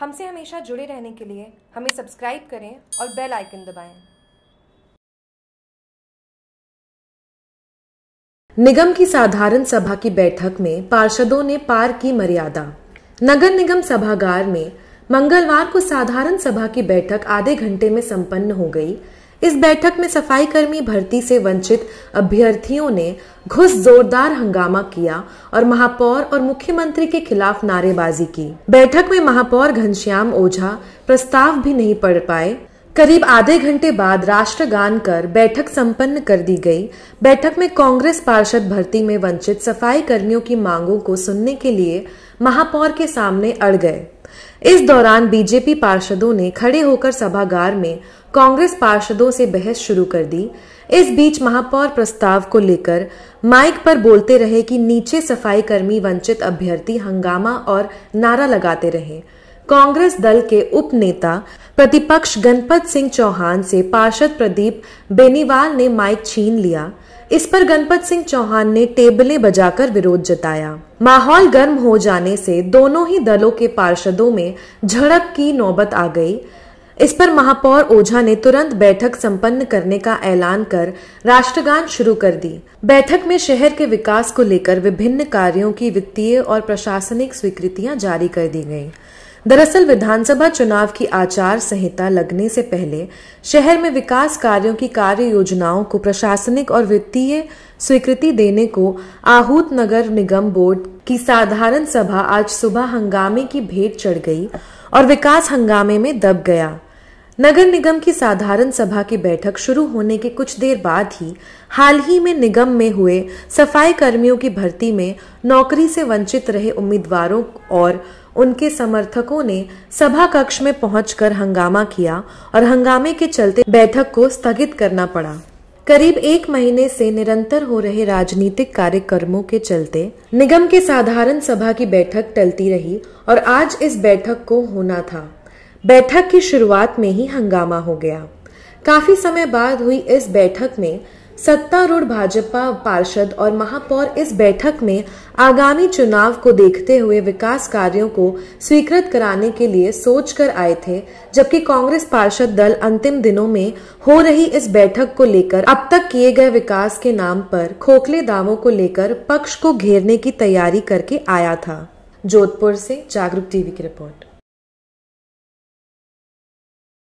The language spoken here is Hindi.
हमसे हमेशा जुड़े रहने के लिए हमें सब्सक्राइब करें और बेल आइकन दबाएं। निगम की साधारण सभा की बैठक में पार्षदों ने पार की मर्यादा नगर निगम सभागार में मंगलवार को साधारण सभा की बैठक आधे घंटे में संपन्न हो गई इस बैठक में सफाई कर्मी भर्ती से वंचित अभ्यर्थियों ने घुस जोरदार हंगामा किया और महापौर और मुख्यमंत्री के खिलाफ नारेबाजी की बैठक में महापौर घनश्याम ओझा प्रस्ताव भी नहीं पढ़ पाए करीब आधे घंटे बाद राष्ट्रगान कर बैठक संपन्न कर दी गई बैठक में कांग्रेस पार्षद भर्ती में वंचित सफाई कर्मियों की मांगों को सुनने के लिए महापौर के सामने अड़ गए इस दौरान बीजेपी पार्षदों ने खड़े होकर सभागार में कांग्रेस पार्षदों से बहस शुरू कर दी इस बीच महापौर प्रस्ताव को लेकर माइक पर बोलते रहे कि नीचे सफाई कर्मी वंचित अभ्यर्थी हंगामा और नारा लगाते रहे कांग्रेस दल के उपनेता प्रतिपक्ष गणपत सिंह चौहान से पार्षद प्रदीप बेनीवाल ने माइक छीन लिया इस पर गणपत सिंह चौहान ने टेबलें बजाकर विरोध जताया माहौल गर्म हो जाने से दोनों ही दलों के पार्षदों में झड़प की नौबत आ गई इस पर महापौर ओझा ने तुरंत बैठक संपन्न करने का ऐलान कर राष्ट्रगान शुरू कर दी बैठक में शहर के विकास को लेकर विभिन्न कार्यों की वित्तीय और प्रशासनिक स्वीकृतियां जारी कर दी गयी दरअसल विधानसभा चुनाव की आचार संहिता लगने से पहले शहर में विकास कार्यों की कार्य योजनाओं को प्रशासनिक और वित्तीय स्वीकृति देने को आहूत नगर निगम बोर्ड की साधारण सभा आज सुबह हंगामे की भेंट चढ़ गई और विकास हंगामे में दब गया नगर निगम की साधारण सभा की बैठक शुरू होने के कुछ देर बाद ही हाल ही में निगम में हुए सफाई कर्मियों की भर्ती में नौकरी से वंचित रहे उम्मीदवारों और उनके समर्थकों ने सभा कक्ष में पहुंचकर हंगामा किया और हंगामे के चलते बैठक को स्थगित करना पड़ा करीब एक महीने से निरंतर हो रहे राजनीतिक कार्यक्रमों के चलते निगम के साधारण सभा की बैठक टलती रही और आज इस बैठक को होना था बैठक की शुरुआत में ही हंगामा हो गया काफी समय बाद हुई इस बैठक में सत्तारूढ़ भाजपा पार्षद और महापौर इस बैठक में आगामी चुनाव को देखते हुए विकास कार्यों को स्वीकृत कराने के लिए सोच कर आए थे जबकि कांग्रेस पार्षद दल अंतिम दिनों में हो रही इस बैठक को लेकर अब तक किए गए विकास के नाम पर खोखले दावों को लेकर पक्ष को घेरने की तैयारी करके आया था जोधपुर से जागरूक टीवी की रिपोर्ट